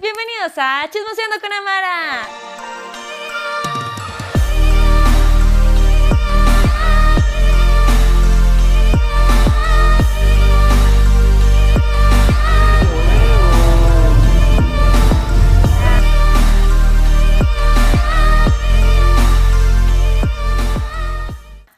bienvenidos a Chismoseando con Amara.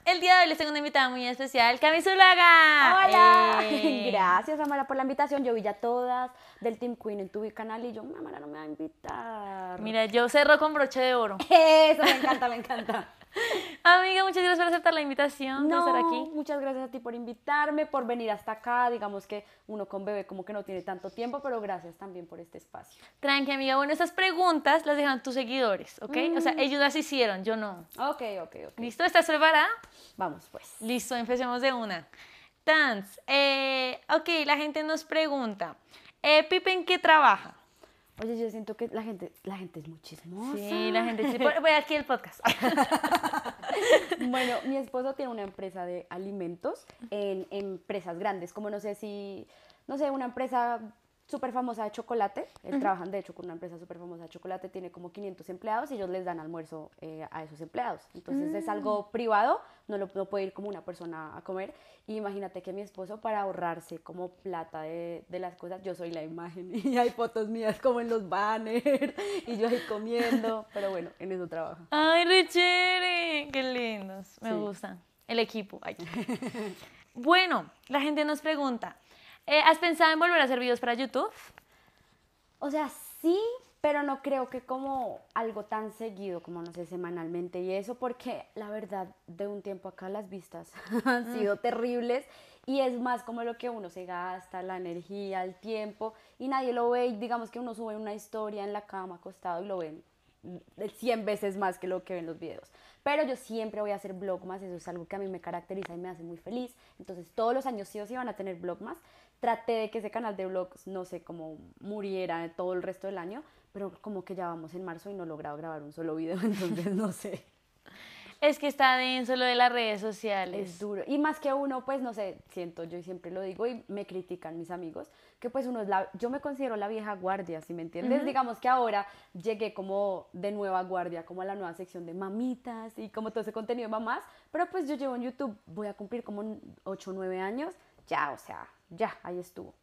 El día de hoy les tengo una invitada muy especial, Camisulaga. Hola. Eh. Gracias, Amara, por la invitación. Yo vi ya todas del Team Queen en tu canal y yo, mamá, no me va a invitar. Mira, yo cerro con broche de oro. Eso, me encanta, me encanta. Amiga, muchas gracias por aceptar la invitación, no, estar aquí. Muchas gracias a ti por invitarme, por venir hasta acá. Digamos que uno con bebé como que no tiene tanto tiempo, pero gracias también por este espacio. Tranqui, amiga. Bueno, esas preguntas las dejan tus seguidores, ¿ok? O sea, mm. ellos las hicieron, yo no. Ok, ok, ok. ¿Listo? ¿Estás preparada? Vamos, pues. Listo, empecemos de una. Tans, eh, ok, la gente nos pregunta, eh, Pipe, ¿en qué trabaja? Oye, yo siento que la gente, la gente es muchísimo. Sí, la gente es Voy aquí el podcast. bueno, mi esposo tiene una empresa de alimentos en empresas grandes, como no sé si, no sé, una empresa súper famosa de chocolate. Él trabajan, de hecho, con una empresa súper famosa de chocolate. Tiene como 500 empleados y ellos les dan almuerzo eh, a esos empleados. Entonces es algo mm. privado, no, lo, puedo puede ir como una persona a comer. imagínate que mi esposo, para ahorrarse como plata de, las cosas, yo soy la imagen y hay fotos mías como en los banners y yo ahí comiendo. Pero bueno, en eso trabajo. ¡Ay, Richere! ¡Qué lindos! Me gustan. El equipo. Ay. bueno, la gente nos pregunta, eh, ¿Has pensado en volver a hacer videos para YouTube? O sea, sí, pero no creo que como algo tan seguido, como no sé, semanalmente y eso, porque la verdad, de un tiempo acá las vistas han sido mm. terribles y es más como lo que uno se gasta, la energía, el tiempo y nadie lo ve digamos que uno sube una historia en la cama acostado y lo ven 100 veces más que lo que ven los videos. Pero yo siempre voy a hacer blogmas, eso es algo que a mí me caracteriza y me hace muy feliz. Entonces todos los años sí o sí van a tener blogmas. Traté de que ese canal de blogs, no sé, cómo muriera todo el resto del año, pero como que ya vamos en marzo y no he logrado grabar un solo video, entonces no sé. Es que está denso lo de las redes sociales. Es duro. Y más que uno, pues no sé, siento, yo y siempre lo digo y me critican mis amigos, que pues uno es la, yo me considero la vieja guardia, si me entiendes? Digamos que ahora llegué como de nueva guardia, como a la nueva sección de mamitas y como todo ese contenido de mamás, pero pues yo llevo en YouTube, voy a cumplir como 8 o 9 años, ya, o sea, ya, ahí estuvo.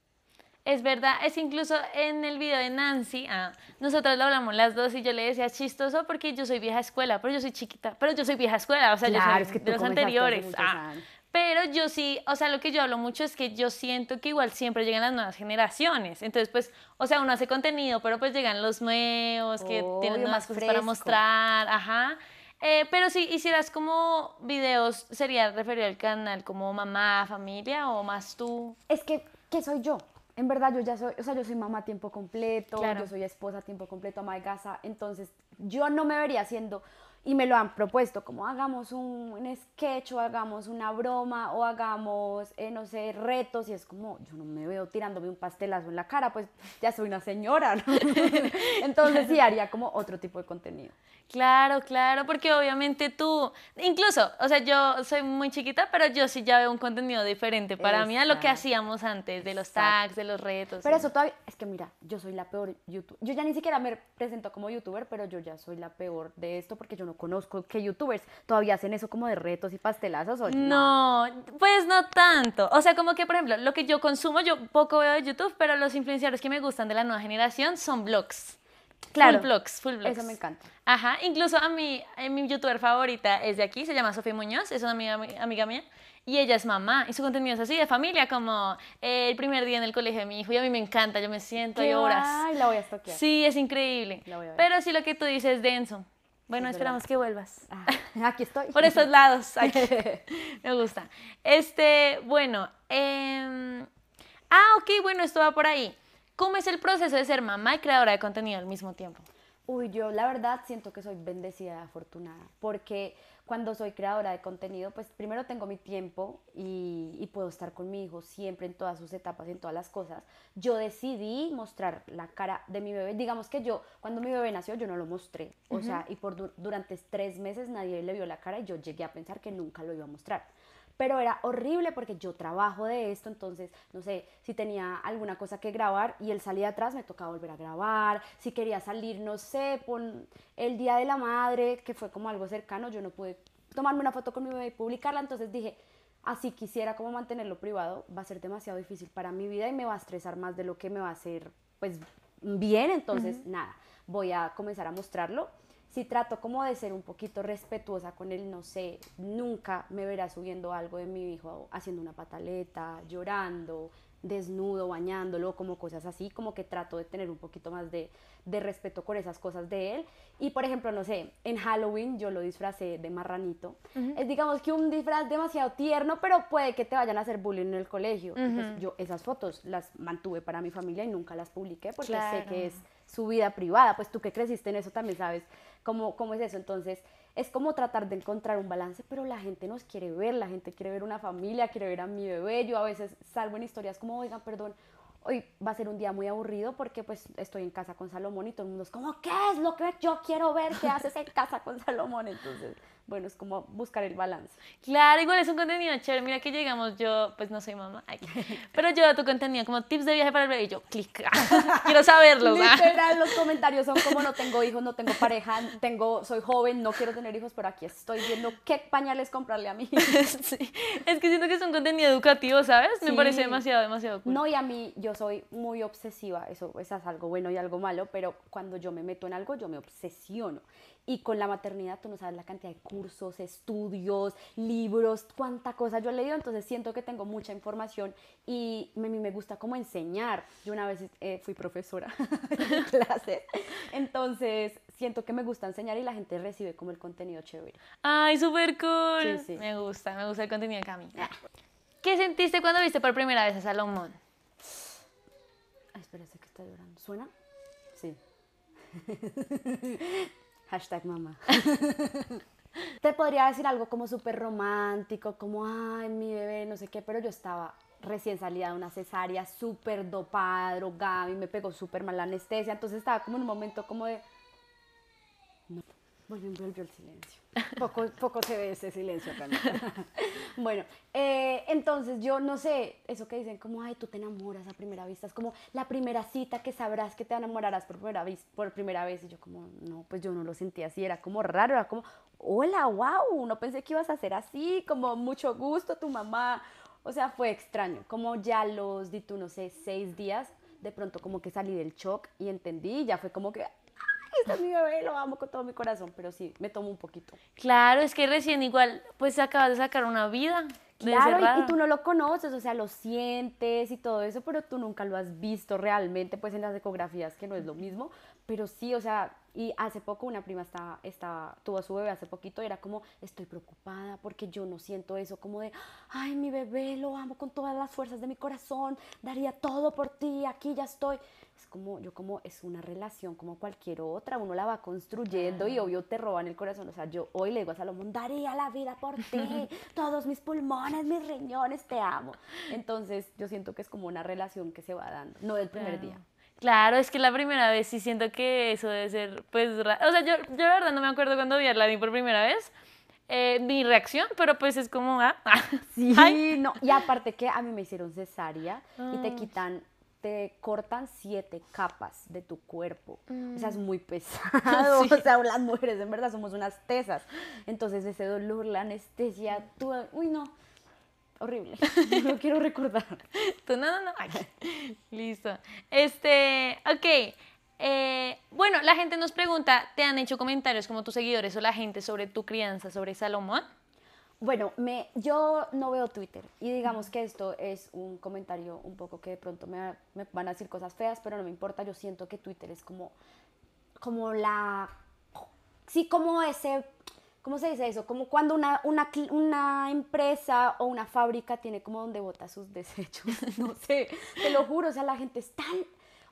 Es verdad, es incluso en el video de Nancy, ah, nosotros lo hablamos las dos y yo le decía chistoso porque yo soy vieja escuela, pero yo soy chiquita, pero yo soy vieja escuela, o sea, yo soy de los anteriores. Ah. pero yo sí, o sea, lo que yo hablo mucho es que yo siento que igual siempre llegan las nuevas generaciones. Entonces, pues, o sea, uno hace contenido, pero pues llegan los nuevos, que tienen más cosas para mostrar, ajá. Eh, pero si hicieras como videos, ¿sería referido al canal como mamá, familia o más tú? Es que, ¿qué soy yo? en verdad yo ya soy, o sea, yo soy mamá a tiempo completo, yo soy esposa a tiempo completo, ama de casa, entonces yo no me vería haciendo, y me lo han propuesto, como hagamos un, sketch o hagamos una broma o hagamos, eh, no sé, retos, y es como, yo no me veo tirándome un pastelazo en la cara, pues ya soy una señora, Entonces sí haría como otro tipo de contenido. Claro, claro, porque obviamente tú, incluso, o sea, yo soy muy chiquita, pero yo sí ya veo un contenido diferente para mí a lo que hacíamos antes, de los tags, de los retos. Pero eso todavía, es que mira, yo soy la peor youtuber, yo ya ni siquiera me presento como youtuber, pero yo ya soy la peor de esto porque yo no conozco que youtubers todavía hacen eso como de retos y pastelazos. ¿o? No, pues no tanto. O sea, como que, por ejemplo, lo que yo consumo, yo poco veo de YouTube, pero los influenciadores que me gustan de la nueva generación son blogs. Claro. Full blogs, full blogs. Eso me encanta. Ajá, incluso a mí, eh, mi youtuber favorita es de aquí, se llama Sofía Muñoz, es una amiga, amiga mía y ella es mamá y su contenido es así de familia, como eh, el primer día en el colegio de mi hijo y a mí me encanta, yo me siento y horas. Ay, la voy a Sí, es increíble. Pero sí lo que tú dices es denso. Bueno, esperamos que vuelvas. Ah, aquí estoy. Por estos lados. me gusta. Este, bueno. Eh, ah, ok, bueno, esto va por ahí. ¿Cómo es el proceso de ser mamá y creadora de contenido al mismo tiempo? Uy, yo la verdad siento que soy bendecida, afortunada, porque cuando soy creadora de contenido, pues primero tengo mi tiempo y, puedo estar con mi hijo siempre en todas sus etapas, y en todas las cosas. Yo decidí mostrar la cara de mi bebé. Digamos que yo, cuando mi bebé nació, yo no lo mostré. O sea, y por durante tres meses nadie le vio la cara y yo llegué a pensar que nunca lo iba a mostrar pero era horrible porque yo trabajo de esto, entonces, no sé, si tenía alguna cosa que grabar y él salía atrás, me tocaba volver a grabar, si quería salir, no sé, el Día de la Madre, que fue como algo cercano, yo no pude tomarme una foto con mi bebé y publicarla, entonces dije, así quisiera como mantenerlo privado, va a ser demasiado difícil para mi vida y me va a estresar más de lo que me va a hacer, pues, bien, entonces, nada, voy a comenzar a mostrarlo si trato como de ser un poquito respetuosa con él, no sé, nunca me verá subiendo algo de mi hijo haciendo una pataleta, llorando, desnudo, bañándolo, como cosas así, como que trato de tener un poquito más de, de respeto con esas cosas de él. Y por ejemplo, no sé, en Halloween yo lo disfracé de marranito. Es digamos que un disfraz demasiado tierno, pero puede que te vayan a hacer bullying en el colegio. Pues, yo esas fotos las mantuve para mi familia y nunca las publiqué porque sé que es su vida privada. Pues tú que creciste en eso también sabes ¿Cómo, cómo es eso? Entonces, es como tratar de encontrar un balance, pero la gente nos quiere ver, la gente quiere ver una familia, quiere ver a mi bebé. Yo a veces salgo en historias como, oigan, perdón, hoy va a ser un día muy aburrido porque pues estoy en casa con Salomón y todo el mundo es como, ¿qué es lo que yo quiero ver? ¿Qué haces en casa con Salomón? Entonces, bueno, es como buscar el balance. Claro, igual es un contenido chévere. Mira que llegamos, yo, pues no soy mamá, pero yo tu contenido como tips de viaje para el bebé, y yo, clic, quiero saberlo. Literal, los comentarios son como no tengo hijos, no tengo pareja, tengo, soy joven, no quiero tener hijos, pero aquí estoy viendo qué pañales comprarle a mí. Es que siento que es un contenido educativo, ¿sabes? Me parece demasiado, demasiado cool. No, y a mí, yo soy muy obsesiva, eso, eso es algo bueno y algo malo, pero cuando yo me meto en algo, yo me obsesiono. Y con la maternidad tú no sabes la cantidad de cursos, estudios, libros, cuánta cosa yo he leído, entonces siento que tengo mucha información y me, me gusta como enseñar. Yo una vez eh, fui profesora en clase, entonces siento que me gusta enseñar y la gente recibe como el contenido chévere. ¡Ay, súper cool! Sí, sí. Me gusta, me gusta el contenido de Cami. Ah. ¿Qué sentiste cuando viste por primera vez a Salomón? Ay, espérate que está llorando. ¿Suena? Sí. Hashtag mamá. Te podría decir algo como súper romántico, como, ay, mi bebé, no sé qué, pero yo estaba recién salida de una cesárea, súper dopada, drogada, y me pegó súper mal la anestesia, entonces estaba como en un momento como de me volvió el silencio. Poco, poco se ve ese silencio acá. bueno, eh, entonces yo no sé, eso que dicen como, ay, tú te enamoras a primera vista, es como la primera cita que sabrás que te enamorarás por primera vez. Por primera vez. Y yo como, no, pues yo no lo sentía así, era como raro, era como, hola, wow, no pensé que ibas a ser así, como mucho gusto, tu mamá. O sea, fue extraño, como ya los, di tú, no sé, seis días, de pronto como que salí del shock y entendí, ya fue como que, mi bebé, lo amo con todo mi corazón, pero sí, me tomo un poquito. Claro, es que recién igual, pues acabas de sacar una vida. Claro, y, tú no lo conoces, o sea, lo sientes y todo eso, pero tú nunca lo has visto realmente, pues en las ecografías, que no es lo mismo, pero sí, o sea, y hace poco una prima estaba, tuvo a su bebé hace poquito y era como, estoy preocupada porque yo no siento eso, como de, ay, mi bebé, lo amo con todas las fuerzas de mi corazón, daría todo por ti, aquí ya estoy. Es como, yo como, es una relación como cualquier otra, uno la va construyendo y obvio te roban el corazón. O sea, yo hoy le digo a Salomón, daría la vida por ti, todos mis pulmones, mis riñones, te amo. Entonces, yo siento que es como una relación que se va dando, no del primer día. Claro, es que la primera vez sí siento que eso debe ser, pues, o sea, yo, yo verdad no me acuerdo cuando vi a Aladdin por primera vez, eh, mi reacción, pero pues es como, ah, ah sí, no, y aparte que a mí me hicieron cesárea y te quitan te cortan siete capas de tu cuerpo. O sea, es mm. muy pesado. O sea, las mujeres en verdad somos unas tesas. Entonces ese dolor, la anestesia, tú, uy no, horrible. No quiero recordar. no, no, no. listo. Este, ok. Eh, bueno, la gente nos pregunta, ¿te han hecho comentarios como tus seguidores o la gente sobre tu crianza, sobre Salomón? Bueno, me, yo no veo Twitter y digamos que esto es un comentario un poco que de pronto me, me, van a decir cosas feas, pero no me importa, yo siento que Twitter es como, como la, sí, como ese ¿cómo se dice eso? Como cuando una, una, empresa o una fábrica tiene como donde bota sus desechos, no sé, te lo juro, o sea, la gente es tan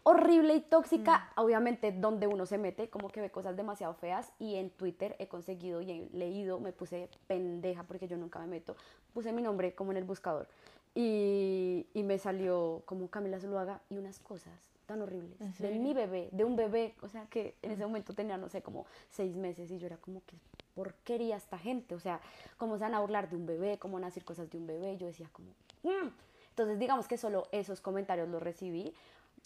horrible y tóxica, mm. obviamente donde uno se mete, como que ve cosas demasiado feas y en Twitter he conseguido y he leído, me puse pendeja porque yo nunca me meto, puse mi nombre como en el buscador y, y me salió como Camila Zuluaga y unas cosas tan horribles de mi bebé, de un bebé, o sea, que en ese momento tenía, no sé, como seis meses y yo era como que porquería esta gente, o sea, cómo se van a burlar de un bebé, cómo van a decir cosas de un bebé, yo decía como, mm". entonces digamos que solo esos comentarios los recibí,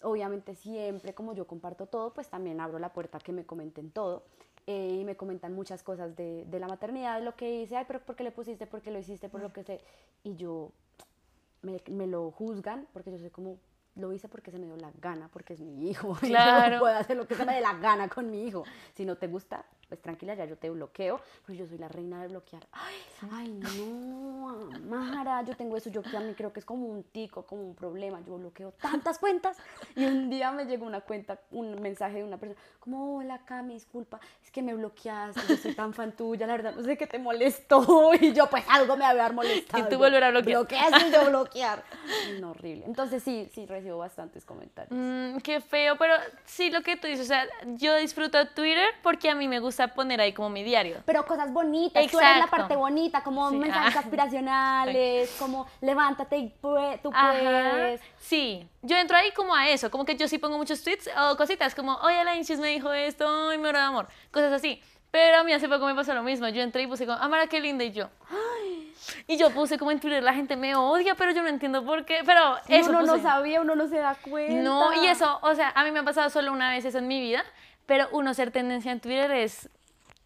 obviamente siempre como yo comparto todo, pues también abro la puerta a que me comenten todo. Eh, y me comentan muchas cosas de, de, la maternidad, lo que hice, ay, pero ¿por qué le pusiste? ¿Por qué lo hiciste? ¿Por lo que sé? Y yo me, me lo juzgan porque yo soy como, lo hice porque se me dio la gana, porque es mi hijo. Claro. puedo hacer lo que se me dé la gana con mi hijo. Si no te gusta, pues tranquila, ya yo te bloqueo. pues yo soy la reina de bloquear. Ay, ay no, amara yo tengo eso. Yo también creo que es como un tico, como un problema. Yo bloqueo tantas cuentas. Y un día me llegó una cuenta, un mensaje de una persona, como, hola, Cami, disculpa, es que me bloqueaste, yo soy tan fan tuya, la verdad, no sé qué te molestó. Y yo, pues algo me había molestado. Y tú volver a bloquear. Bloqueas y yo bloquear. es horrible. Entonces, sí, sí, recibo bastantes comentarios. Mm, qué feo, pero sí lo que tú dices, o sea, yo disfruto Twitter porque a mí me gusta poner ahí como mi diario. Pero cosas bonitas, Exacto. tú eres la parte bonita, como mensajes aspiracionales, como levántate y tú puedes. Sí, yo entro ahí como a eso, como que yo sí pongo muchos tweets o cositas como, oye, la Inchis me dijo esto, y me de amor, cosas así. Pero a mí hace poco me pasó lo mismo, yo entré y puse como, Amara, qué linda, y yo, y yo puse como en Twitter, la gente me odia, pero yo no entiendo por qué. Pero eso uno no sabía, uno no se da cuenta. No, y eso, o sea, a mí me ha pasado solo una vez eso en mi vida, pero uno ser tendencia en Twitter es...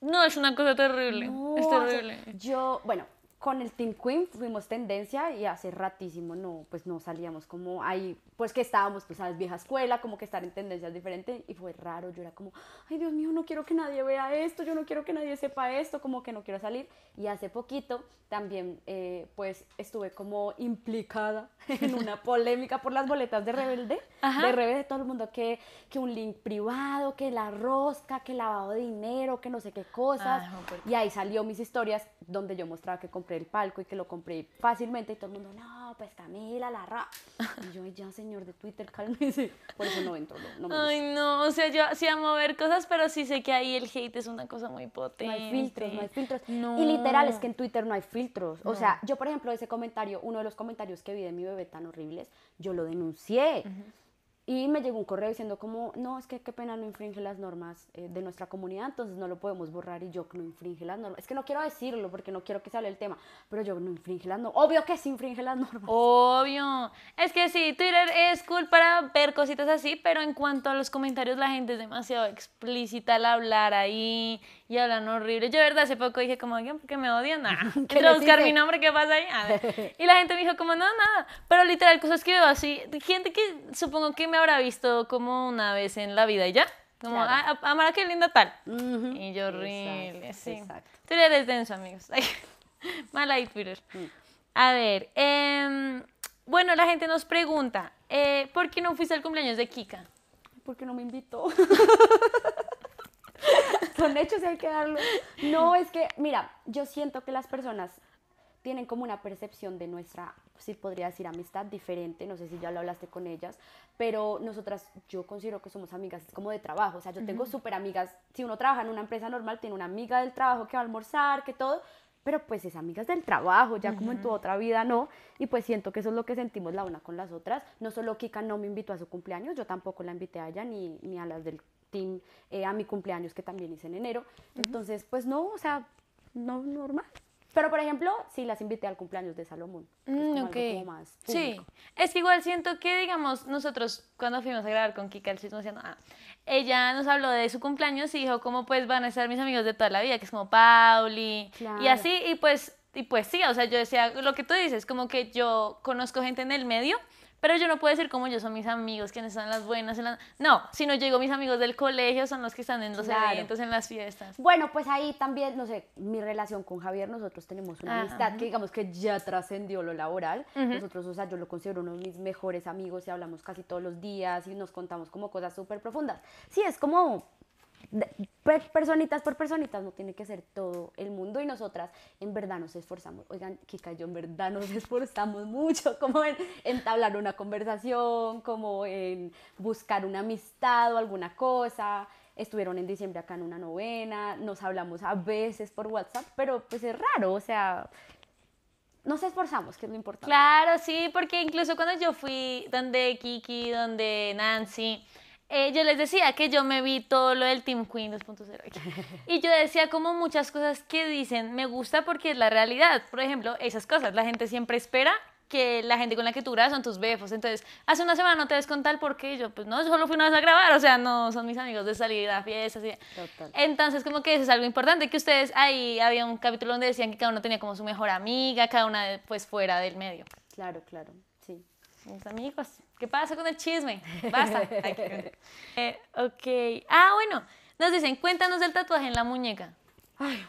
No, es una cosa terrible. es terrible. yo, bueno, con el Team Queen fuimos tendencia y hace ratísimo no, pues no salíamos como ahí, pues que estábamos pues sabes vieja escuela, como que estar en tendencias diferentes y fue raro, yo era como, ay Dios mío, no quiero que nadie vea esto, yo no quiero que nadie sepa esto, como que no quiero salir y hace poquito también eh, pues estuve como implicada en una polémica por las boletas de Rebelde, de Rebelde, todo el mundo que, que un link privado, que la rosca, que lavado de dinero, que no sé qué cosas ah, y ahí salió mis historias donde yo mostraba que el palco y que lo compré fácilmente y todo el mundo, no, pues Camila, la ra. Y yo, ya señor de Twitter, cálmese. Por eso no entro, no, no Ay, no, o sea, yo sí amo ver cosas, pero sí sé que ahí el hate es una cosa muy potente. No hay filtros, no hay filtros. Y literal, es que en Twitter no hay filtros. O sea, yo, por ejemplo, ese comentario, uno de los comentarios que vi de mi bebé tan horribles, yo lo denuncié. Y me llegó un correo diciendo como, no, es que qué pena no infringe las normas eh, de nuestra comunidad, entonces no lo podemos borrar y yo no infringe las normas. Es que no quiero decirlo porque no quiero que hable el tema, pero yo no infringe las normas. Obvio que sí infringe las normas. Obvio. Es que sí, Twitter es cool para ver cositas así, pero en cuanto a los comentarios la gente es demasiado explícita al hablar ahí y hablan horrible. Yo, verdad, hace poco dije como, ¿por qué me odian? Nah. quiero buscar mi nombre, ¿qué pasa ahí? Y la gente me dijo como, no, nada. Pero literal, cosas que veo así, gente que supongo que me habrá visto como una vez en la vida y ya. Como, ah, ah, Amara, qué linda tal. Y yo, horrible, sí. Exacto. eres denso, amigos. mala ahí, Twitter. Mm. A ver, em, bueno, la gente nos pregunta, eh, ¿por qué no fuiste al cumpleaños de Kika? Porque no me invitó. Son hechos hay que darlos. No, es que, mira, yo siento que las personas tienen como una percepción de nuestra, si podría decir, amistad diferente. No sé si ya lo hablaste con ellas, pero nosotras, yo considero que somos amigas como de trabajo. O sea, yo tengo súper amigas. Si uno trabaja en una empresa normal, tiene una amiga del trabajo que va a almorzar, que todo, pero pues es amigas del trabajo, ya como en tu otra vida no, y pues siento que eso es lo que sentimos la una con las otras, no solo Kika no me invitó a su cumpleaños, yo tampoco la invité a ella ni, ni a las del eh, a mi cumpleaños que también hice en enero. Entonces, pues no, o sea, no normal. Pero, por ejemplo, sí las invité al cumpleaños de Salomón. Mm, como más sí, es que igual siento que, digamos, nosotros cuando fuimos a grabar con Kika, el sismo, ah, ella nos habló de su cumpleaños y dijo, como pues van a ser mis amigos de toda la vida, que es como Pauli y así, y pues, y pues sí, o sea, yo decía lo que tú dices, como que yo conozco gente en el medio pero yo no puedo decir como yo son mis amigos, quienes son las buenas. En las... No, sino yo mis amigos del colegio son los que están en los claro. en las fiestas. Bueno, pues ahí también, no sé, mi relación con Javier, nosotros tenemos una amistad que digamos que ya trascendió lo laboral. Nosotros, o sea, yo lo considero uno de mis mejores amigos y hablamos casi todos los días y nos contamos como cosas súper profundas. Sí, es como personitas por personitas, no tiene que ser todo el mundo y nosotras en verdad nos esforzamos. Oigan, Kika, yo en verdad nos esforzamos mucho, como en entablar una conversación, como en buscar una amistad o alguna cosa. Estuvieron en diciembre acá en una novena, nos hablamos a veces por WhatsApp, pero pues es raro, o sea, nos esforzamos, que es lo importante. Claro, sí, porque incluso cuando yo fui donde Kiki, donde Nancy, eh, yo les decía que yo me vi todo lo del Team Queen 2.0. Y yo decía como muchas cosas que dicen, me gusta porque es la realidad. Por ejemplo, esas cosas, la gente siempre espera que la gente con la que tú grabas son tus befos. Entonces, hace una semana no te ves con tal Porque Yo, pues no, solo fui una vez a grabar. O sea, no son mis amigos de salir a fiestas. Y... Total. Entonces, como que eso es algo importante. Que ustedes, ahí había un capítulo donde decían que cada uno tenía como su mejor amiga, cada una pues fuera del medio. Claro, claro, sí. Mis amigos. ¿Qué pasa con el chisme? Basta. eh, ok. Ah, bueno. Nos dicen, cuéntanos del tatuaje en la muñeca. Ay,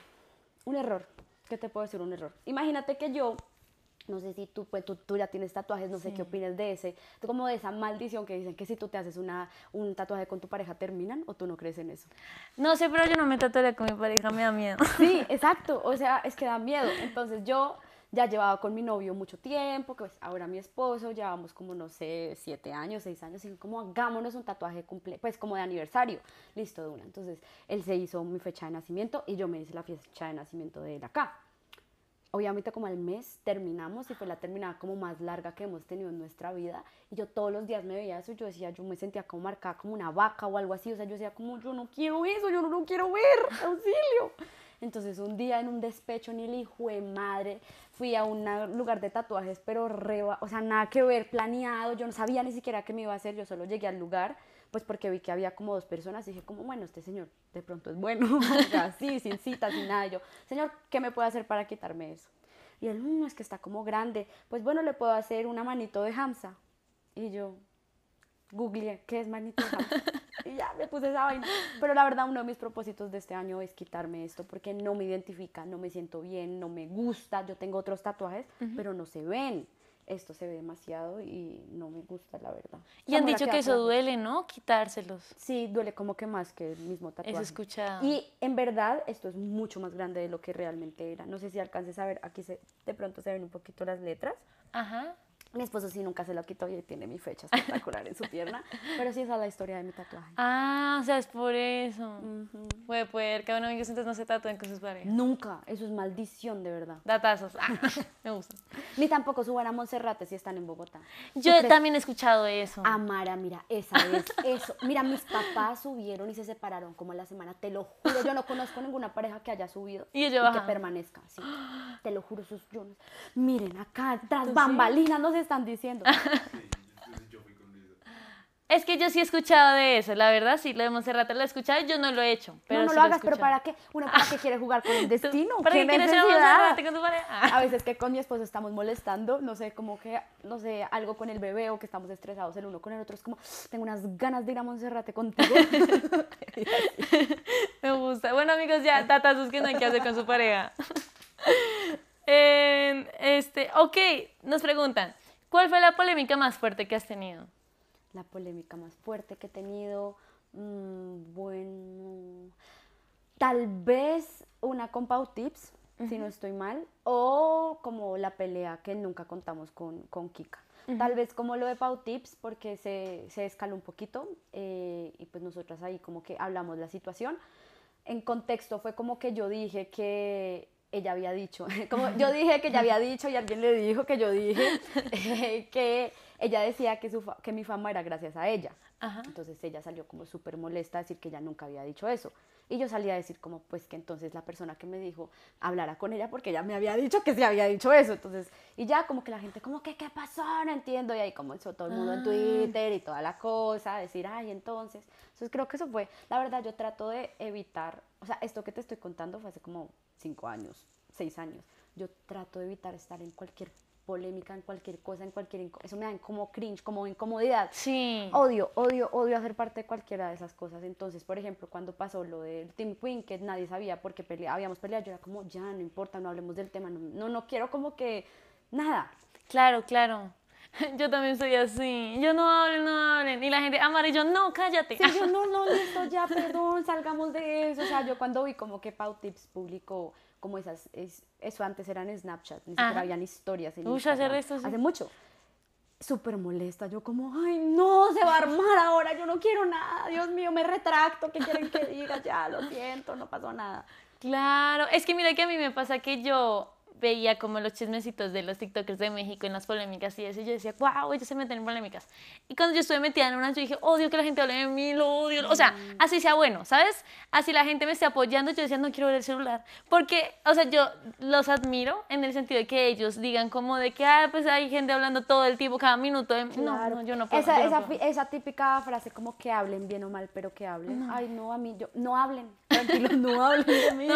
un error. ¿Qué te puedo decir? Un error. Imagínate que yo, no sé si tú, pues, tú, ya tienes tatuajes, no sé qué opinas de ese, como de esa maldición que dicen que si tú te haces una, un tatuaje con tu pareja terminan o tú no crees en eso. No sé, pero yo no me tatuaría con mi pareja, me da miedo. Sí, exacto. O sea, es que da miedo. Entonces yo ya llevaba con mi novio mucho tiempo, que pues ahora mi esposo, llevamos como, no sé, siete años, seis años, y como hagámonos un tatuaje cumple, pues como de aniversario, listo de una. Entonces él se hizo mi fecha de nacimiento y yo me hice la fecha de nacimiento de él acá. Obviamente como al mes terminamos y fue la terminada como más larga que hemos tenido en nuestra vida y yo todos los días me veía eso y yo decía, yo me sentía como marcada como una vaca o algo así, o sea, yo decía como, yo no quiero eso, yo no quiero ver, auxilio. Entonces un día en un despecho ni el hijo de madre fui a un lugar de tatuajes, pero reba, o sea, nada que ver, planeado, yo no sabía ni siquiera qué me iba a hacer, yo solo llegué al lugar pues porque vi que había como dos personas y dije como, bueno, este señor de pronto es bueno, así, sin cita, sin nada, yo, señor, ¿qué me puede hacer para quitarme eso? Y él, mmm, es que está como grande, pues bueno, le puedo hacer una manito de Hamza. Y yo, googleé, ¿qué es manito de y ya me puse esa vaina. Pero la verdad, uno de mis propósitos de este año es quitarme esto porque no me identifica, no me siento bien, no me gusta. Yo tengo otros tatuajes, pero no se ven. Esto se ve demasiado y no me gusta, la verdad. Y han dicho que eso duele, ¿no? Quitárselos. Sí, duele como que más que el mismo tatuaje. Eso escuchado. Y en verdad, esto es mucho más grande de lo que realmente era. No sé si alcances a ver, aquí se, de pronto se ven un poquito las letras. Ajá. Mi esposo sí nunca se lo quitó y tiene mi fecha espectacular en su pierna. Pero sí, esa es la historia de mi tatuaje. Ah, o sea, es por eso. Puede poder, cada uno de ellos entonces no se tatúen con sus parejas. Nunca, eso es maldición de verdad. Datazos, ah, me gusta. Ni tampoco suban a Monserrate si están en Bogotá. Yo también he escuchado eso. Amara, mira, esa es eso. Mira, mis papás subieron y se separaron como la semana, te lo juro. Yo no conozco ninguna pareja que haya subido y, que permanezca. Sí. Te lo juro, sus yo. Miren, acá, tras bambalinas, no sé están diciendo. Es que yo sí he escuchado de eso, la verdad, sí, lo de Monserrate lo he escuchado, yo no lo he hecho. Pero no, lo, hagas, pero ¿para qué? una que quiere jugar con el destino? ¿Para qué, quieres ser con tu pareja? A veces que con mi esposo estamos molestando, no sé, como que, no sé, algo con el bebé o que estamos estresados el uno con el otro, es como, tengo unas ganas de ir a Monserrate contigo. Me gusta. Bueno, amigos, ya, tata que no hay que hacer con su pareja. este, ok, nos preguntan. ¿Cuál fue la polémica más fuerte que has tenido? La polémica más fuerte que he tenido, mm, bueno, tal vez una con Pau Tips, si no estoy mal, o como la pelea que nunca contamos con, Kika. Tal vez como lo de Pau Tips, porque se, escaló un poquito eh, y pues nosotras ahí como que hablamos la situación. En contexto fue como que yo dije que ella había dicho, como yo dije que ella había dicho y alguien le dijo que yo dije eh, que ella decía que, su que mi fama era gracias a ella. Entonces ella salió como súper molesta a decir que ella nunca había dicho eso. Y yo salí a decir como pues que entonces la persona que me dijo hablara con ella porque ella me había dicho que se había dicho eso. Entonces, y ya como que la gente como que qué pasó, no entiendo. Y ahí como todo el mundo en ah. Twitter y toda la cosa, decir, ay, entonces. Entonces creo que eso fue, la verdad yo trato de evitar, o sea, esto que te estoy contando fue hace como cinco años, seis años. Yo trato de evitar estar en cualquier polémica, en cualquier cosa, en cualquier... Eso me da como cringe, como incomodidad. Sí. Odio, odio, odio hacer parte de cualquiera de esas cosas. Entonces, por ejemplo, cuando pasó lo del Team Queen, que nadie sabía porque pelea, habíamos peleado, yo era como, ya, no importa, no hablemos del tema, no, no quiero como que... Nada. Claro, claro. Yo también soy así. Yo no hablo, no hablen. Y la gente, amarillo, no, cállate. yo no, no, listo, ya, perdón, salgamos de eso. O sea, yo cuando vi como que Pau Tips publicó como esas, eso antes eran Snapchat, ni siquiera habían historias. En Uy, hacer hace mucho. Súper molesta, yo como, ay, no, se va a armar ahora, yo no quiero nada, Dios mío, me retracto, ¿qué quieren que diga? Ya, lo siento, no pasó nada. Claro, es que mira que a mí me pasa que yo veía como los chismecitos de los TikTokers de México en las polémicas y eso, yo decía, wow, ellos se meten en polémicas. Y cuando yo estuve metida en una, yo dije, odio que la gente hable de mí, lo odio. O sea, mm. así sea bueno, ¿sabes? Así la gente me esté apoyando, yo decía, no quiero ver el celular. Porque, o sea, yo los admiro en el sentido de que ellos digan como de que, ah, pues hay gente hablando todo el tiempo, cada minuto. No, yo no puedo. Esa, típica frase como que hablen bien o mal, pero que hablen. Ay, no, a mí, yo, no hablen tranquilos, no hablen de mí.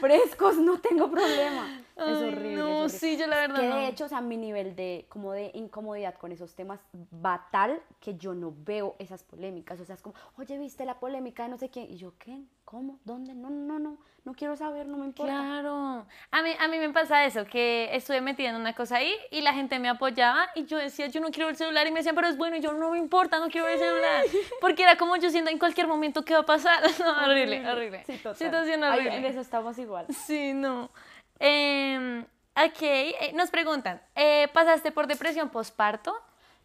Frescos, no tengo problema. es horrible. No, sí, yo la verdad. Que de hecho, o sea, mi nivel de, como de incomodidad con esos temas va tal que yo no veo esas polémicas. O sea, es como, oye, viste la polémica de no sé quién. Y yo, ¿qué? ¿Cómo? ¿Dónde? No, no, no, no quiero saber, no me importa. Claro. A mí, a mí me pasa eso, que estuve metida en una cosa ahí y la gente me apoyaba y yo decía, yo no quiero el celular y me decían, pero es bueno, yo no me importa, no quiero el celular. Porque era como yo siento en cualquier momento qué va a pasar. No, horrible, horrible. Sí, total. Situación horrible. eso estamos igual. Sí, no. Em, ok, eh, nos preguntan, eh, ¿pasaste por depresión postparto?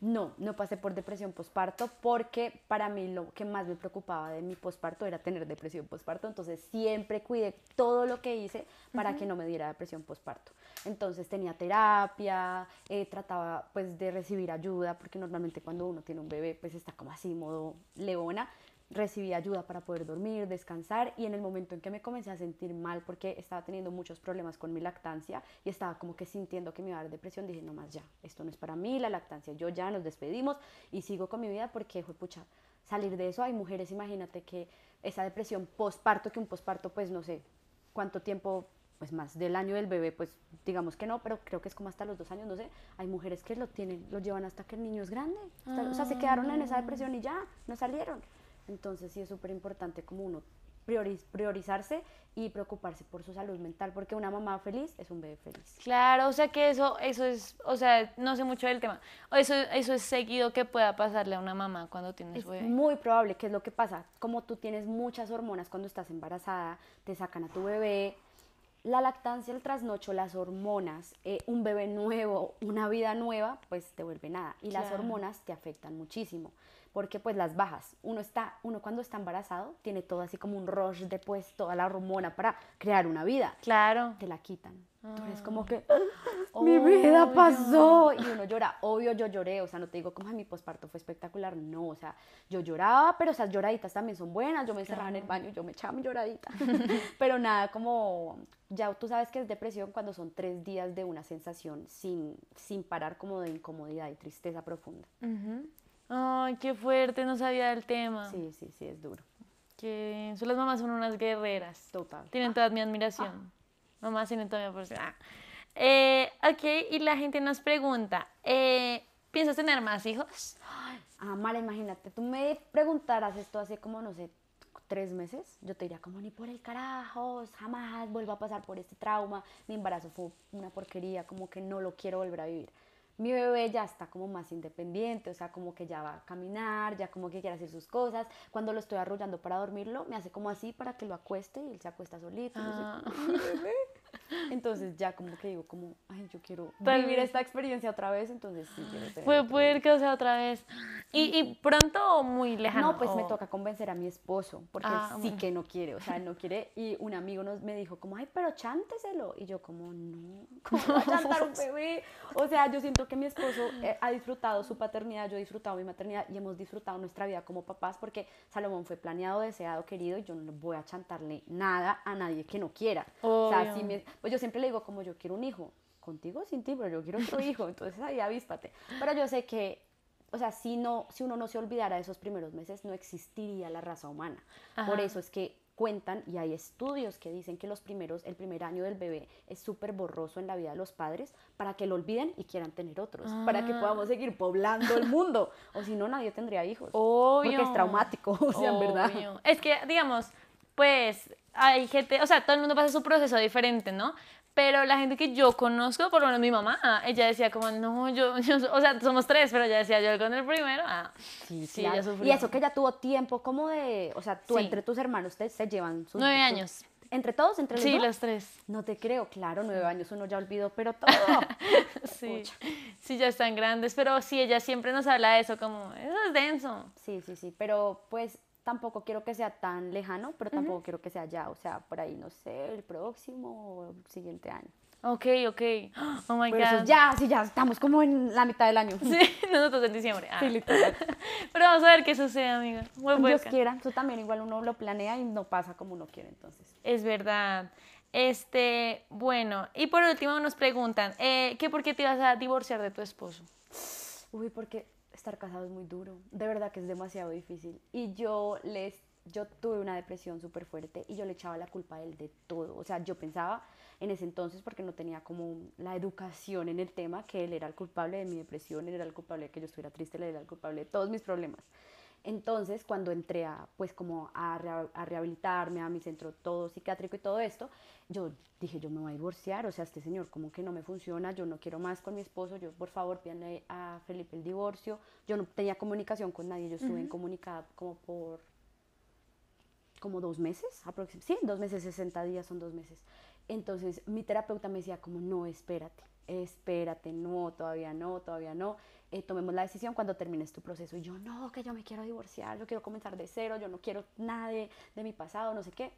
No, no pasé por depresión posparto porque para mí lo que más me preocupaba de mi posparto era tener depresión posparto, entonces siempre cuidé todo lo que hice para que no me diera depresión posparto. Entonces tenía terapia, eh, trataba pues de recibir ayuda porque normalmente cuando uno tiene un bebé pues está como así modo leona, recibí ayuda para poder dormir, descansar y en el momento en que me comencé a sentir mal porque estaba teniendo muchos problemas con mi lactancia y estaba como que sintiendo que me iba a dar depresión, dije, no más ya, esto no es para mí, la lactancia, yo ya nos despedimos y sigo con mi vida porque, fue pucha, salir de eso, hay mujeres, imagínate que esa depresión posparto, que un posparto pues no sé cuánto tiempo pues más del año del bebé, pues digamos que no, pero creo que es como hasta los dos años, no sé, hay mujeres que lo tienen, lo llevan hasta que el niño es grande, o sea, se quedaron en ah. esa depresión y ya, no salieron. Entonces sí es súper importante como uno priorizarse y preocuparse por su salud mental, porque una mamá feliz es un bebé feliz. Claro, o sea que eso, eso es, o sea, no sé mucho del tema. Eso, eso es seguido que pueda pasarle a una mamá cuando tiene su bebé. Muy probable, que es lo que pasa. Como tú tienes muchas hormonas cuando estás embarazada, te sacan a tu bebé, la lactancia, el trasnocho, las hormonas, eh, un bebé nuevo, una vida nueva, pues te vuelve nada. Y las hormonas te afectan muchísimo, porque pues las bajas. Uno está, uno cuando está embarazado tiene todo así como un rush de pues toda la hormona para crear una vida. Claro. Te la quitan eres como ah. que mi vida pasó y uno llora. Obvio, yo lloré. O sea, no te digo como mi posparto fue espectacular. No, o sea, yo lloraba, pero esas lloraditas también son buenas. Yo me encerraba en el baño, yo me echaba mi lloradita. pero nada, como ya tú sabes que es depresión cuando son tres días de una sensación sin, sin parar, como de incomodidad y tristeza profunda. Ay, qué fuerte, no sabía del tema. Sí, sí, sí, es duro. Que las mamás son unas guerreras. Total. Tienen ah. toda mi admiración. Ah. Mamá sin no por... Ah. Eh, ok, y la gente nos pregunta, eh, ¿piensas tener más hijos? Ah, Mara, imagínate, tú me preguntaras esto hace como, no sé, tres meses, yo te diría como, ni por el carajo, jamás vuelvo a pasar por este trauma, mi embarazo fue una porquería, como que no lo quiero volver a vivir mi bebé ya está como más independiente, o sea, como que ya va a caminar, ya como que quiere hacer sus cosas. Cuando lo estoy arrullando para dormirlo, me hace como así para que lo acueste y él se acuesta solito. Ah. Entonces ya como que digo como, ay, yo quiero vivir esta experiencia otra vez, entonces sí quiero tener Puede, poder que sea otra vez. ¿Y, ¿Y, pronto o muy lejano? No, pues me toca convencer a mi esposo, porque ah, sí que no quiere, o sea, él no quiere. Y un amigo nos, me dijo como, ay, pero chánteselo. Y yo como, no, ¿cómo va a chantar un bebé? O sea, yo siento que mi esposo eh, ha disfrutado su paternidad, yo he disfrutado mi maternidad y hemos disfrutado nuestra vida como papás, porque Salomón fue planeado, deseado, querido, y yo no voy a chantarle nada a nadie que no quiera. O sea, sí me, pues yo siempre le digo, como yo quiero un hijo, contigo sin ti, pero yo quiero otro hijo, entonces ahí avíspate. Pero yo sé que, o sea, si, no, si uno no se olvidara de esos primeros meses, no existiría la raza humana. Por eso es que cuentan y hay estudios que dicen que los primeros, el primer año del bebé es súper borroso en la vida de los padres para que lo olviden y quieran tener otros, para que ah. podamos seguir poblando el mundo, o si no nadie tendría hijos, Obvio. porque es traumático, o sea, en verdad. Es que, digamos, pues hay gente, o sea, todo el mundo pasa su proceso diferente, ¿no? Pero la gente que yo conozco, por lo menos mi mamá, ella decía como, no, yo, o sea, somos tres, pero ella decía, yo con el primero, ah, sí, sí, ella sufrió. Y eso que ella tuvo tiempo, como de, o sea, tú entre tus hermanos ¿ustedes se llevan sus... Nueve años. ¿Entre todos? ¿Entre los sí, los tres. No te creo, claro, nueve años uno ya olvidó, pero todo. sí, sí, ya están grandes, pero sí, ella siempre nos habla de eso, como, eso es denso. Sí, sí, sí, pero pues tampoco quiero que sea tan lejano, pero tampoco quiero que sea ya, o sea, por ahí, no sé, el próximo o el siguiente año. Ok, ok. Oh my God. ya, sí, ya estamos como en la mitad del año. Sí, nosotros en diciembre. Ah. Sí, pero vamos a ver qué sucede, amiga. Dios quiera, eso también igual uno lo planea y no pasa como uno quiere, entonces. Es verdad. Este, bueno, y por último nos preguntan, eh, ¿qué por qué te vas a divorciar de tu esposo? Uy, porque estar casado es muy duro, de verdad que es demasiado difícil. Y yo les yo tuve una depresión súper fuerte y yo le echaba la culpa a él de todo. O sea, yo pensaba en ese entonces, porque no tenía como la educación en el tema, que él era el culpable de mi depresión, él era el culpable de que yo estuviera triste, él era el culpable de todos mis problemas. Entonces, cuando entré a, pues como a, rehabilitarme a mi centro todo psiquiátrico y todo esto, yo dije, yo me voy a divorciar, o sea, este señor como que no me funciona, yo no quiero más con mi esposo, yo por favor pídanle a Felipe el divorcio, yo no tenía comunicación con nadie, yo estuve incomunicada como por como dos meses, aproximadamente, sí, dos meses, 60 días son dos meses. Entonces mi terapeuta me decía como, no, espérate, espérate, no, todavía no, todavía no. Eh, tomemos la decisión cuando termines tu proceso. Y yo, no, que yo me quiero divorciar, yo quiero comenzar de cero, yo no quiero nada de, mi pasado, no sé qué.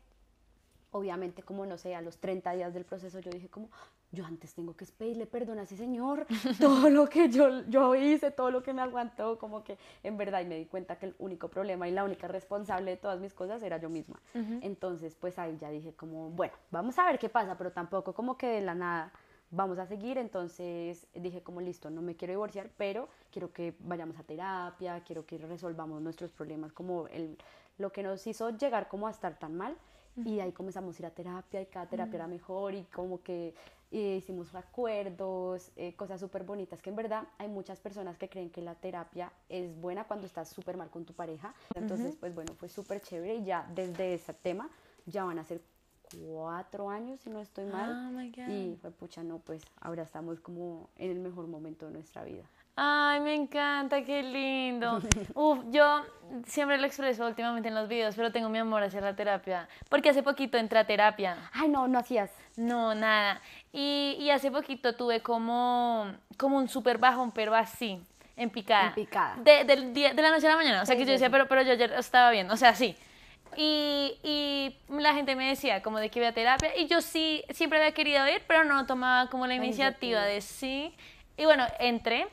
Obviamente, como no sé, a los 30 días del proceso yo dije como, yo antes tengo que pedirle perdón a ese señor, todo lo que yo, yo hice, todo lo que me aguantó, como que en verdad y me di cuenta que el único problema y la única responsable de todas mis cosas era yo misma. Entonces, pues ahí ya dije como, bueno, vamos a ver qué pasa, pero tampoco como que de la nada vamos a seguir, entonces dije como listo, no me quiero divorciar, pero quiero que vayamos a terapia, quiero que resolvamos nuestros problemas, como el, lo que nos hizo llegar como a estar tan mal. Y ahí comenzamos a ir a terapia y cada terapia era mm. mejor y como que hicimos acuerdos, eh, cosas súper bonitas, que en verdad hay muchas personas que creen que la terapia es buena cuando estás súper mal con tu pareja. Entonces, pues bueno, fue súper chévere y ya desde ese tema ya van a ser cuatro años, si no estoy ah, mal. Oh y fue pucha, no, pues ahora estamos como en el mejor momento de nuestra vida. Ay, me encanta, qué lindo. Uf, yo siempre lo expreso últimamente en los videos, pero tengo mi amor hacia la terapia, porque hace poquito entré a terapia. Ay, no, no hacías. No, nada. Y, y hace poquito tuve como, como un súper bajón, pero así, en picada. En picada. De, del día, de la noche a la mañana. O sea, que yo decía, pero, pero yo ayer estaba bien. O sea, sí. Y, y, la gente me decía como de que iba a terapia y yo sí, siempre había querido ir, pero no tomaba como la iniciativa de sí. Y bueno, entré,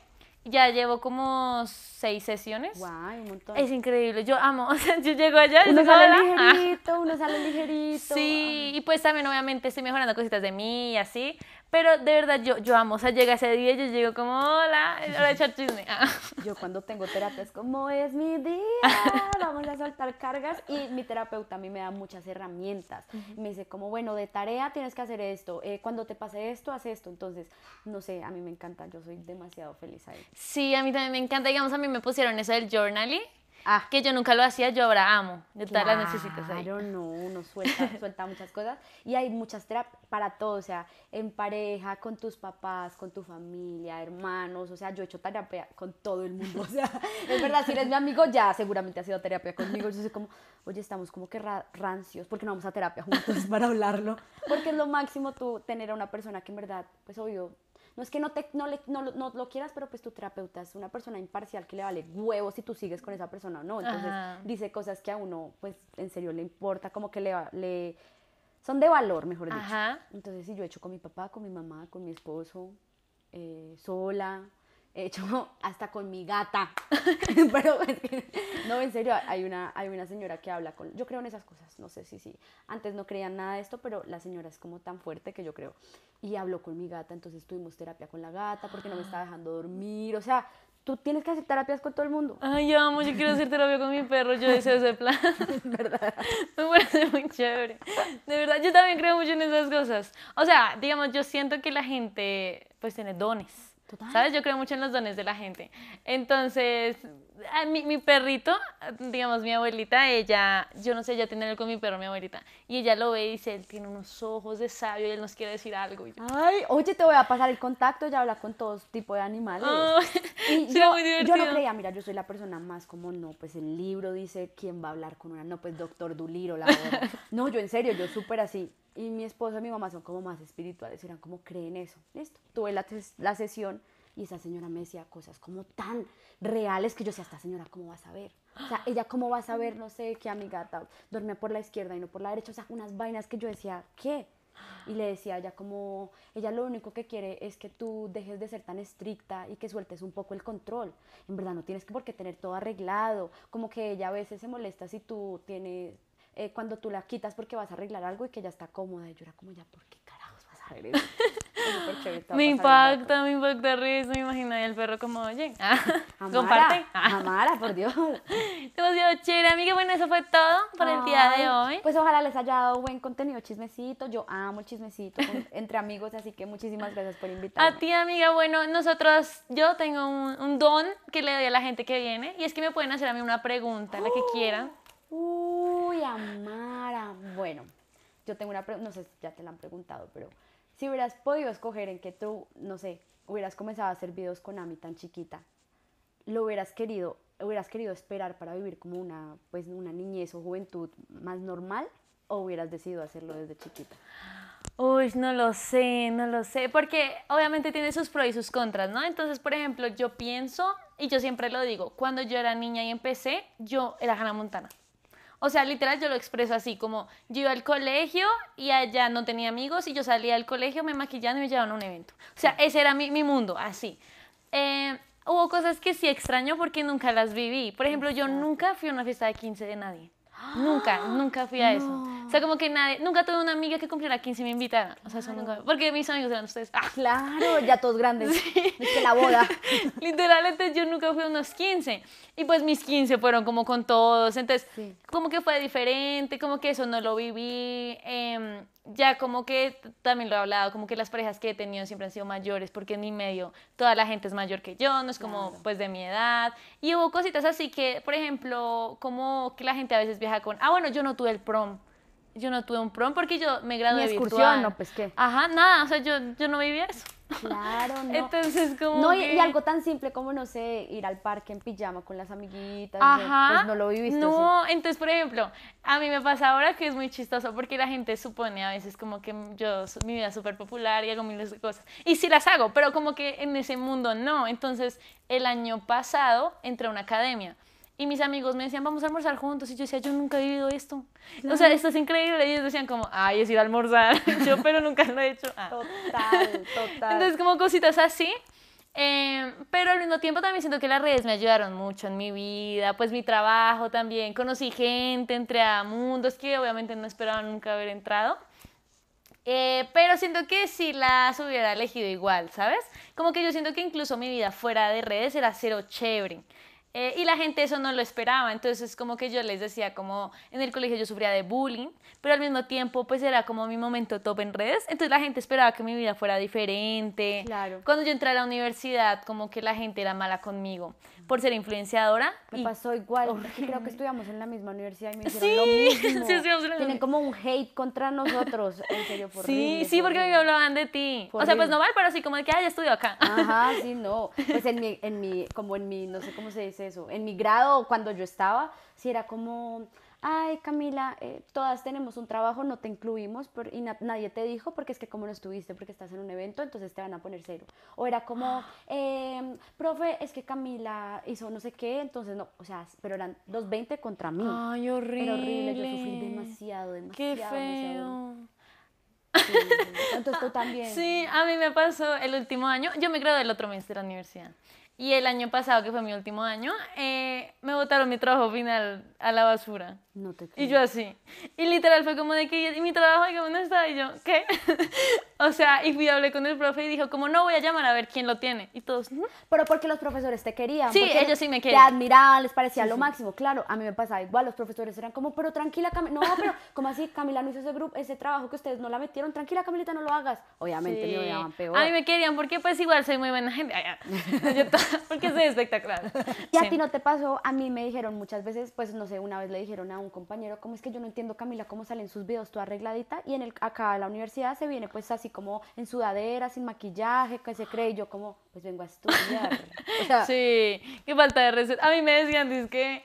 ya llevo como seis sesiones. un montón. Es increíble, yo amo, o sea, yo llego allá. Uno sale ligerito, uno sale ligerito. Sí, y pues también obviamente estoy mejorando cositas de mí y así, pero de verdad, yo, yo amo. O sea, llega ese día y yo llego como, hola, hora de echar chisme. Ah. Yo cuando tengo terapia es como, es mi día, vamos a soltar cargas. Y mi terapeuta a mí me da muchas herramientas. Me dice como, bueno, de tarea tienes que hacer esto. Eh, cuando te pase esto, haz esto. Entonces, no sé, a mí me encanta. Yo soy demasiado feliz ahí. Sí, a mí también me encanta. Digamos, a mí me pusieron eso del journaling. Ah. Que yo nunca lo hacía, yo ahora amo. Yo todas la las necesitas ahí. no, uno suelta, suelta muchas cosas. Y hay muchas terapias para todo, o sea, en pareja, con tus papás, con tu familia, hermanos, o sea, yo he hecho terapia con todo el mundo. O sea, es verdad, si eres mi amigo, ya seguramente ha sido terapia conmigo. Entonces, como, oye, estamos como que rancios, porque no vamos a terapia juntos para hablarlo. Porque es lo máximo tú tener a una persona que en verdad, pues obvio, no es que no, te, lo quieras, pero pues tu terapeuta es una persona imparcial que le vale huevos si tú sigues con esa persona o no. Entonces dice cosas que a uno, pues en serio le importa, como que le, le son de valor, mejor dicho. Entonces si yo he hecho con mi papá, con mi mamá, con mi esposo, eh, sola, He hecho hasta con mi gata. Pero no, en serio, hay una, hay una señora que habla con... Yo creo en esas cosas, no sé si sí, Antes no creía nada de esto, pero la señora es como tan fuerte que yo creo. Y habló con mi gata, entonces tuvimos terapia con la gata porque no me estaba dejando dormir. O sea, tú tienes que hacer terapias con todo el mundo. Ay, yo amo, yo quiero hacer terapia con mi perro, yo hice ese plan. ¿Verdad? Me parece muy chévere. De verdad, yo también creo mucho en esas cosas. O sea, digamos, yo siento que la gente pues tiene dones ¿Sabes? Yo creo mucho en los dones de la gente. Entonces, Ah, mi, perrito, digamos mi abuelita, ella, yo no sé, ella tiene algo con mi perro, mi abuelita, y ella lo ve y dice, él tiene unos ojos de sabio y él nos quiere decir algo. Ay, oye, te voy a pasar el contacto, ya habla con todo tipo de animales. Oh, yo, no creía, mira, yo soy la persona más como, no, pues el libro dice quién va a hablar con una, no, pues doctor Duliro, la verdad. no, yo en serio, yo súper así. Y mi esposa y mi mamá son como más espirituales, eran como creen eso. Listo, tuve la, la sesión y esa señora me decía cosas como tan reales que yo decía, esta señora, ¿cómo va a saber? O sea, ella, ¿cómo va a saber, no sé, qué a mi por la izquierda y no por la derecha? O sea, unas vainas que yo decía, ¿qué? Y le decía ella como, ella lo único que quiere es que tú dejes de ser tan estricta y que sueltes un poco el control. En verdad no tienes que por qué tener todo arreglado, como que ella a veces se molesta si tú tienes, eh, cuando tú la quitas porque vas a arreglar algo y que ya está cómoda. Y yo era como, ya, ¿por qué? me impacta, me impacta risa, me imagina el perro como, oye, comparte. Amara, por Dios. Demasiado chévere, amiga. Bueno, eso fue todo por el día de hoy. Pues ojalá les haya dado buen contenido, chismecito. Yo amo chismecito entre amigos, así que muchísimas gracias por invitarme. A ti, amiga. Bueno, nosotros, yo tengo un, don que le doy a la gente que viene y es que me pueden hacer a mí una pregunta, la que quieran. Uy, Amara. Bueno, yo tengo una pregunta, no sé si ya te la han preguntado, pero si hubieras podido escoger en que tú, no sé, hubieras comenzado a hacer videos con Ami tan chiquita, lo hubieras querido, hubieras querido esperar para vivir como una, pues, una niñez o juventud más normal o hubieras decidido hacerlo desde chiquita? Uy, no lo sé, no lo sé, porque obviamente tiene sus pros y sus contras, ¿no? Entonces, por ejemplo, yo pienso, y yo siempre lo digo, cuando yo era niña y empecé, yo era Hannah Montana. O sea, literal yo lo expreso así, como yo iba al colegio y allá no tenía amigos y yo salía al colegio, me maquillaban y me llevaban a un evento. O sea, ese era mi, mundo, así. Eh, hubo cosas que sí extraño porque nunca las viví. Por ejemplo, yo nunca fui a una fiesta de 15 de nadie. Nunca, nunca fui a eso. O sea, como que nadie, nunca tuve una amiga que cumpliera 15 y me invitara. O sea, eso nunca. Porque mis amigos eran ustedes. ¡Ah! Claro, ya todos grandes. Sí. que la boda. Literalmente yo nunca fui a unos 15. Y pues mis 15 fueron como con todos. Entonces, cómo como que fue diferente, como que eso no lo viví. Eh, ya como que también lo he hablado, como que las parejas que he tenido siempre han sido mayores, porque en mi medio toda la gente es mayor que yo, no es como pues de mi edad. Y hubo cositas así que, por ejemplo, como que la gente a veces viaja con, ah, bueno, yo no tuve el prom. Yo no tuve un prom porque yo me gradué de excursión, virtual. no, pues qué. Ajá, nada, o sea, yo, yo no vivía eso. Claro, no. Entonces, como. y, algo tan simple como, no sé, ir al parque en pijama con las amiguitas. Pues no lo viviste. No, entonces, por ejemplo, a mí me pasa ahora que es muy chistoso porque la gente supone a veces como que yo, mi vida es súper popular y hago miles de cosas. Y sí las hago, pero como que en ese mundo no. Entonces, el año pasado entré a una academia. Y mis amigos me decían, vamos a almorzar juntos. Y yo decía, yo nunca he vivido esto. O sea, esto es increíble. Y ellos decían como, ay, es ir a almorzar. yo, pero nunca lo he hecho. Ah. Total, total. Entonces, como cositas así. Em, pero al mismo tiempo también siento que las redes me ayudaron mucho en mi vida, pues mi trabajo también. Conocí gente, entré a mundos que obviamente no esperaba nunca haber entrado. Eh, pero siento que si las hubiera elegido igual, ¿sabes? Como que yo siento que incluso mi vida fuera de redes era cero chévere. Eh, y la gente eso no lo esperaba, entonces como que yo les decía como en el colegio yo sufría de bullying, pero al mismo tiempo pues era como mi momento top en redes, entonces la gente esperaba que mi vida fuera diferente. Claro. Cuando yo entré a la universidad como que la gente era mala conmigo por ser influenciadora. Me pasó igual, creo que estudiamos en la misma universidad y me hicieron sí, lo mismo. Sí, estudiamos en la Tienen como un hate contra nosotros, en serio, por Sí, sí, porque me hablaban de ti. O sea, pues no mal, pero sí como de que, ay, estudio acá. Ajá, sí, no. Pues en mi, en mi, como en mi, no sé cómo se dice eso, en mi grado, cuando yo estaba, sí era como ay Camila, eh, todas tenemos un trabajo, no te incluimos y nadie te dijo porque es que como no estuviste porque estás en un evento, entonces te van a poner cero. O era como, ah. em, profe, es que Camila hizo no sé qué, entonces no, o sea, pero eran 220 contra mí. Ay, horrible. horrible, yo sufrí demasiado, demasiado. Qué feo. entonces tú también. Sí, a mí me pasó el último año. Yo me gradué el otro mes de la universidad. Y el año pasado, que fue mi último año, eh, me botaron mi trabajo final a la basura. Y yo así. Y literal fue como de que y mi trabajo y no está. Y yo, ¿qué? o sea, y fui hablé con el profe y dijo, como no voy a llamar a ver quién lo tiene. Y todos, Pero porque los profesores te querían. Sí, ellos sí me querían. Te admiraban, les parecía lo máximo. Claro, a mí me pasaba igual. Los profesores eran como, pero tranquila, Camila. No, pero como así, Camila no hizo ese grupo, ese trabajo que ustedes no la metieron. Tranquila, Camilita, no lo hagas. Obviamente sí. me odiaban peor. A mí me querían porque pues igual soy muy buena gente. porque soy espectacular. Y a ti no te pasó, a mí me dijeron muchas veces, pues no sé, una vez le dijeron a un compañero, como es que yo no entiendo, Camila, cómo salen sus videos toda arregladita y en el, acá en la universidad se viene pues así como en sudadera, sin maquillaje, que se cree, yo como, pues vengo a estudiar. sí, qué falta de respeto. A mí me decían, dice que,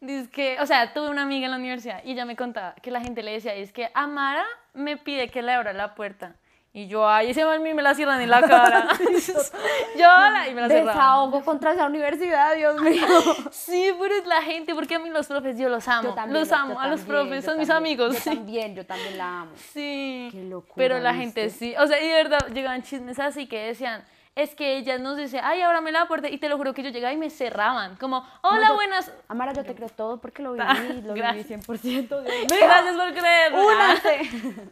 dice que, o sea, tuve una amiga en la universidad y ella me contaba que la gente le decía, es que Amara me pide que le abra la puerta. Y yo, ay, ese mami me la cierran en la cara. yo, la, y me la cierran. Desahogo contra esa universidad, Dios mío. sí, pero es la gente, porque a mí los profes, yo los amo. Yo también, los amo, a los profes, son mis amigos. Yo también, yo también la amo. Sí. Qué locura. Pero la gente sí. O sea, y de verdad, llegaban chismes así que decían es que ella nos dice, ay, ahora me la puerta, y te lo juro que yo llegaba y me cerraban, como, hola, buenas. Amara, yo te creo todo porque lo viví, ah, lo viví 100%. Gracias por creer. ¿ah?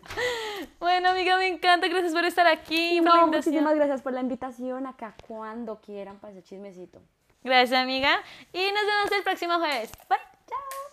bueno, amiga, me encanta, gracias por estar aquí. No, muchísimas gracias por la invitación, acá cuando quieran para ese chismecito. Gracias, amiga, y nos vemos el próximo jueves. Bye, chao.